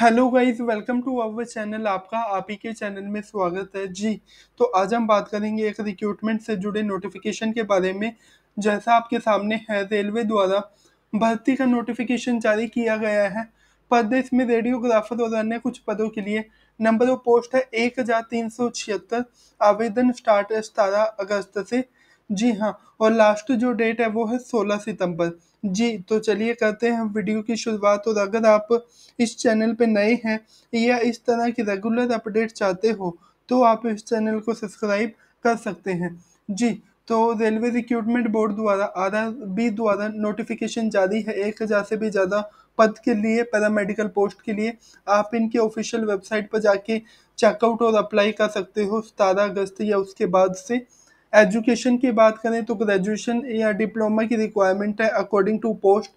hello guys welcome to our channel आपका आप ही के चैनल में स्वागत है जी तो आज हम बात करेंगे एक रिक्रूटमेंट से जुड़े नोटिफिकेशन के बारे में जैसा आपके सामने है रेलवे द्वारा भर्ती का नोटिफिकेशन जारी किया गया है प्रदेश में रेडियोग्राफर और अन्य कुछ पदों के लिए नंबर ऑफ पोस्ट है एक आवेदन स्टार्ट है सतारह अगस्त से जी हाँ और लास्ट जो डेट है वो है सोलह सितंबर जी तो चलिए करते हैं वीडियो की शुरुआत और अगर आप इस चैनल पे नए हैं या इस तरह की रेगुलर अपडेट चाहते हो तो आप इस चैनल को सब्सक्राइब कर सकते हैं जी तो रेलवे रिक्रूटमेंट बोर्ड द्वारा आर आर बी द्वारा नोटिफिकेशन जारी है एक हज़ार से भी ज़्यादा पद के लिए पैरामेडिकल पोस्ट के लिए आप इनके ऑफिशियल वेबसाइट पर जाके चेकआउट और अप्लाई कर सकते हो सतारह अगस्त या उसके बाद से एजुकेशन की बात करें तो ग्रेजुएशन या डिप्लोमा की रिक्वायरमेंट है अकॉर्डिंग टू पोस्ट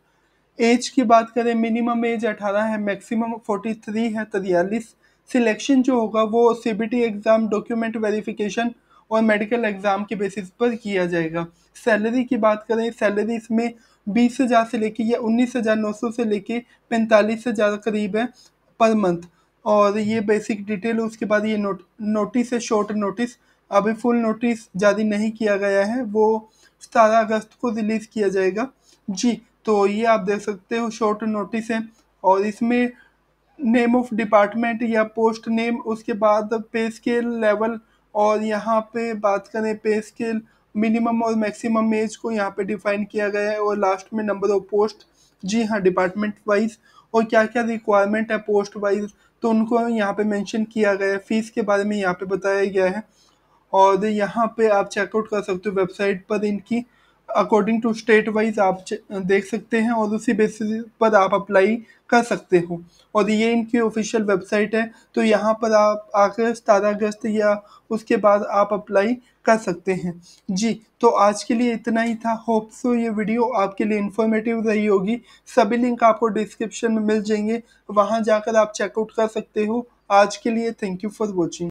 एज की बात करें मिनिमम एज 18 है मैक्सिमम 43 है तिरयालीस तो सिलेक्शन जो होगा वो सीबीटी एग्ज़ाम डॉक्यूमेंट वेरिफिकेशन और मेडिकल एग्ज़ाम के बेसिस पर किया जाएगा सैलरी की बात करें सैलरी इसमें बीस हज़ार से लेके या उन्नीस हज़ार नौ सौ से लेके पैंतालीस हज़ार करीब है पर मंथ और ये बेसिक डिटेल उसके बाद ये नोट नोटिस है शॉर्ट नोटिस अभी फुल नोटिस जारी नहीं किया गया है वो सतारह अगस्त को रिलीज़ किया जाएगा जी तो ये आप देख सकते हो शॉर्ट नोटिस है और इसमें नेम ऑफ डिपार्टमेंट या पोस्ट नेम उसके बाद पे स्केल लेवल और यहाँ पे बात करें पे स्केल मिनिमम और मैक्सिमम एज को यहाँ पे डिफाइन किया गया है और लास्ट में नंबर ऑफ पोस्ट जी हाँ डिपार्टमेंट वाइज और क्या क्या रिक्वायरमेंट है पोस्ट वाइज तो उनको यहाँ पे मेंशन किया गया है फीस के बारे में यहाँ पे बताया गया है और यहाँ पे आप चेकआउट कर सकते हो वेबसाइट पर इनकी अकॉर्डिंग टू स्टेट वाइज आप देख सकते हैं और उसी बेसिस पर आप अप्लाई कर सकते हो और ये इनकी ऑफिशियल वेबसाइट है तो यहाँ पर आप आकर सतारह अगस्त या उसके बाद आप अप्लाई कर सकते हैं जी तो आज के लिए इतना ही था होप सो ये वीडियो आपके लिए इन्फॉर्मेटिव रही होगी सभी लिंक आपको डिस्क्रिप्शन में मिल जाएंगे वहाँ जाकर आप चेकआउट कर सकते हो आज के लिए थैंक यू फॉर वॉचिंग